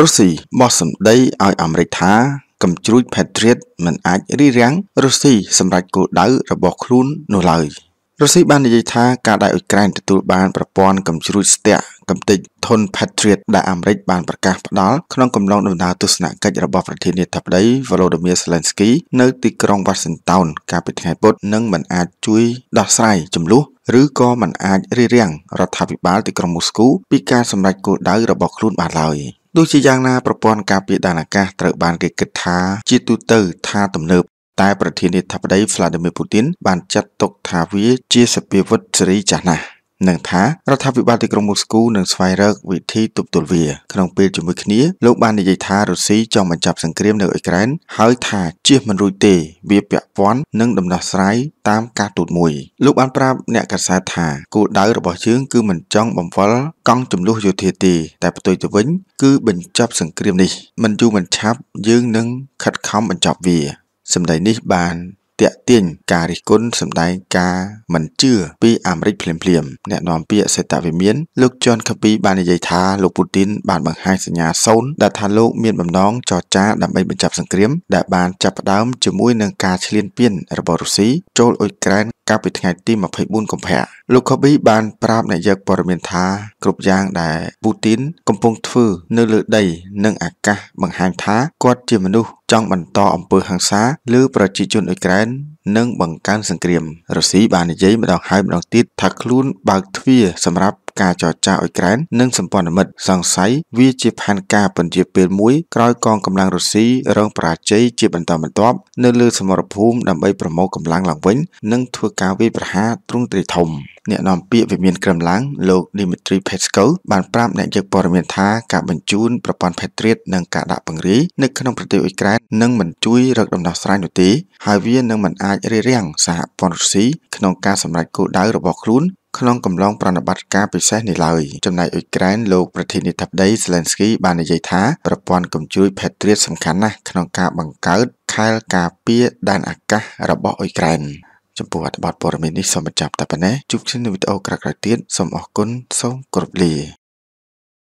រុស្ស៊ីបោះសម្ដីឲ្យអាមេរិកថាកំជ្រួច Patriot មិនអាចរីរាំងរុស្ស៊ីសម្រាប់គោលដៅរបស់ខ្លួននោះឡើយរុស្ស៊ីបាននិយាយថាការដែលអ៊ុយក្រែនទទួលបានប្រព័ន្ធកំជ្រួចស្ទាក់កំទេចធន Patriot ដែលអាមេរិកបានប្រកាសផ្ដល់ក្នុងកំឡុងដំណើរទស្សនកិច្ចរបស់ប្រធានាធិបតី Volodymyr Zelensky នៅទីក្រុង Washington កាលពីថ្ងៃពុធនឹងមិនអាចជួយដោះស្រាយចំនួនឬក៏មិនអាចរារាំងរដ្ឋាភិបាលទីក្រុងមូស្គូពីការសម្រេចគោលដៅរបស់ខ្លួនបានឡើយ។ទោះជាយ៉ាងណាប្រព័ន្ធការពារដែនអាកាសត្រូវបានគេគិតថា ជាទូទៅថាទំនើបតែប្រធានាធិបតី Vladimir Putin បានចាត់ទុកថាវាជាសភាវិតសេរីចាស់ណាស់និងថារដ្ឋាភិបាលទីក្រុងមូស្គូនឹងស្វែងរកវិធីទប់ទល់វា ក្នុងពេលជាមួយគ្នាលោកបាននិយាយថារុស្ស៊ីចង់បញ្ចប់សង្គ្រាមនៅអ៊ុយក្រែនហើយថាជៀសមិនរួចទេ វាពាក់ព័ន្ធនឹងដំណោះស្រាយតាមការទូតមួយលោកបានប្រាប់អ្នកកាសែតថាគោលដៅរបស់យើងគឺមិនចង់បំផុលកង់ចំនួនយោធាទេ តែផ្ទុយទៅវិញគឺបញ្ចប់សង្គ្រាមនេះមិនយូរមិនឆាប់យើងនឹងខិតខំបញ្ចប់វាសម្ដីនេះបានតាក់ទាញការរិះគន់សម្ដែងការមិនជឿពីអាមេរិកភ្លាមៗអ្នកនាំពាក្យសេតវិមានលោក John Kirby បាននិយាយថាលោកពូទីនបានបង្ហាញសញ្ញាសូន្យដែលថាលោកមានបំណងចរចាដើម្បីបញ្ចប់សង្គ្រាមដែលបានចាប់ផ្ដើមជាមួយនឹងការឈ្លានពានរបស់រុស្ស៊ីចូលអ៊ុយក្រែនកាលពីថ្ងៃទី24កុម្ភៈលោកខូប៊ីបានប្រាប់អ្នកយកព័ត៌មានថា គ្រប់យ៉ាងដែលពូទីនកំពុងធ្វើនៅលើដី និង អាកាស បង្ហាញថាគាត់ជាមនុស្សចង់បន្តអំពើហិង្សាលើប្រជាជនអ៊ុយក្រែន និងបង្កើនសង្គ្រាមរុស្ស៊ីបាននិយាយម្ដងហើយម្ដងទៀតថាខ្លួនបើកទ្វារសម្រាប់ការចរចាអ៊ុយក្រែននិងសម្ព័ន្ធមិត្តសង្ស័យវាជាផែនការពន្យាពេលមួយក្រោយកងកម្លាំងរុស្ស៊ីរងប្រាជ័យជាបន្តបន្ទាប់នៅលើសមរភូមិដើម្បីប្រមូលកម្លាំងឡើងវិញនិងធ្វើការវាយប្រហារទ្រង់ទ្រាយធំ អ្នកនាំពាក្យវិមានក្រមឡាំងលោក Dmitry Peskov បានប្រាប់អ្នកយកព័ត៌មានថាការបញ្ជូនប្រព័ន្ធ Patriot និងការដាក់ពង្រាយនៅក្នុងប្រទេសអ៊ុយក្រែននឹងមិនជួយរកដំណោះស្រាយនោះទេហើយវានឹងមិនអាចរារាំងសហព័ន្ធរុស្ស៊ីក្នុងការសម្រេចគោលដៅរបស់ខ្លួនក្នុងកំឡុងប្រណិបត្តិការពិសេសនេះឡើយចំណែកអ៊ុយក្រែនលោកប្រធានាធិបតី Zelensky បាននិយាយថាប្រព័ន្ធកម្ជួយ Patriot សំខាន់ណាស់ក្នុងការបង្កើតខែលការពារដែនអាកាសរបស់អ៊ុយក្រែនចំពោះអត្ថបទព័ត៌មាននេះសូមបញ្ចប់តែប៉ុណ្ណេះជួបគ្នានៅវីដេអូក្រោយៗទៀតសូមអរគុណសូមគោរពលា